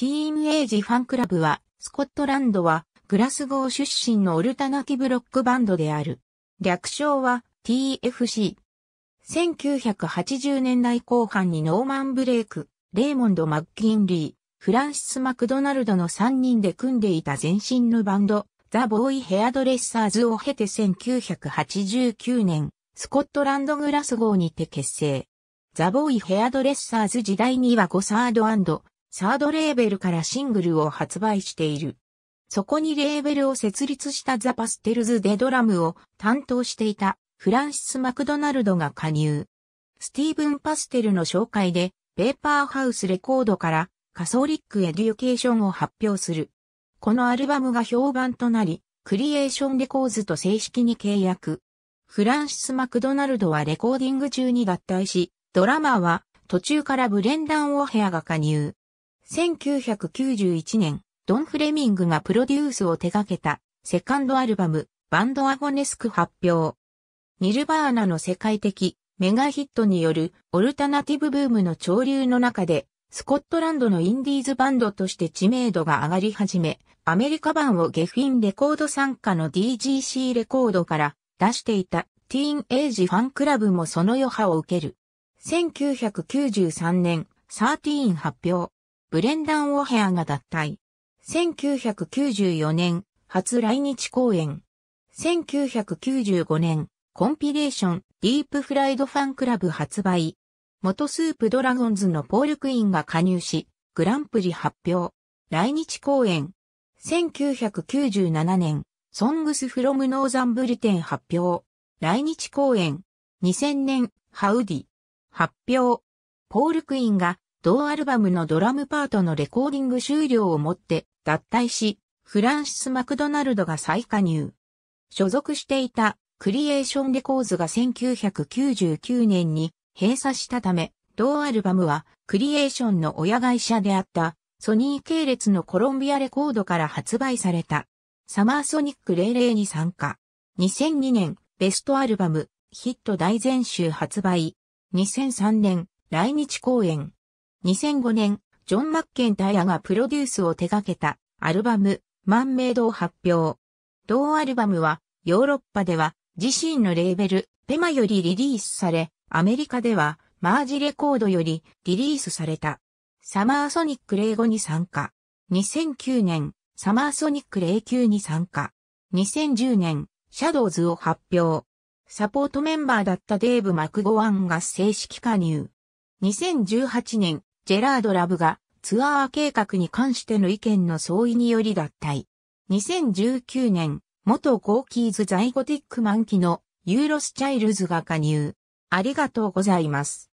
ティーンエイジファンクラブは、スコットランドは、グラスゴー出身のオルタナティブロックバンドである。略称は TFC。1980年代後半にノーマン・ブレイク、レーモンド・マッキンリー、フランシス・マクドナルドの3人で組んでいた前身のバンド、ザ・ボーイ・ヘアドレッサーズを経て1989年、スコットランド・グラスゴーにて結成。ザ・ボーイ・ヘアドレッサーズ時代にはゴサードサードレーベルからシングルを発売している。そこにレーベルを設立したザ・パステルズ・デ・ドラムを担当していたフランシス・マクドナルドが加入。スティーブン・パステルの紹介で、ペーパーハウスレコードからカソリック・エデュケーションを発表する。このアルバムが評判となり、クリエーションレコーズと正式に契約。フランシス・マクドナルドはレコーディング中に脱退し、ドラマーは途中からブレンダン・オヘアが加入。1991年、ドン・フレミングがプロデュースを手掛けた、セカンドアルバム、バンドアゴネスク発表。ニルバーナの世界的メガヒットによるオルタナティブブームの潮流の中で、スコットランドのインディーズバンドとして知名度が上がり始め、アメリカ版をゲフィンレコード参加の DGC レコードから出していたティーンエイジファンクラブもその余波を受ける。1993年、13発表。ブレンダン・オヘアが脱退。1994年、初来日公演。1995年、コンピレーション、ディープフライドファンクラブ発売。元スープドラゴンズのポールクイーンが加入し、グランプリ発表。来日公演。1997年、ソングスフロムノーザンブリテン発表。来日公演。2000年、ハウディ。発表。ポールクイーンが同アルバムのドラムパートのレコーディング終了をもって脱退し、フランシス・マクドナルドが再加入。所属していたクリエーションレコーズが1999年に閉鎖したため、同アルバムはクリエーションの親会社であったソニー系列のコロンビアレコードから発売された。サマーソニック00に参加。2002年ベストアルバムヒット大全集発売。2003年来日公演2005年、ジョン・マッケンタイヤがプロデュースを手掛けたアルバム、マンメイドを発表。同アルバムはヨーロッパでは自身のレーベル、ペマよりリリースされ、アメリカではマージレコードよりリリースされた。サマーソニック05に参加。2009年、サマーソニック09に参加。2010年、シャドウズを発表。サポートメンバーだったデーブ・マクゴワンが正式加入。2018年、ジェラード・ラブがツアー計画に関しての意見の相違により脱退。2019年、元ゴーキーズ・ザイゴティック・マンキのユーロス・チャイルズが加入。ありがとうございます。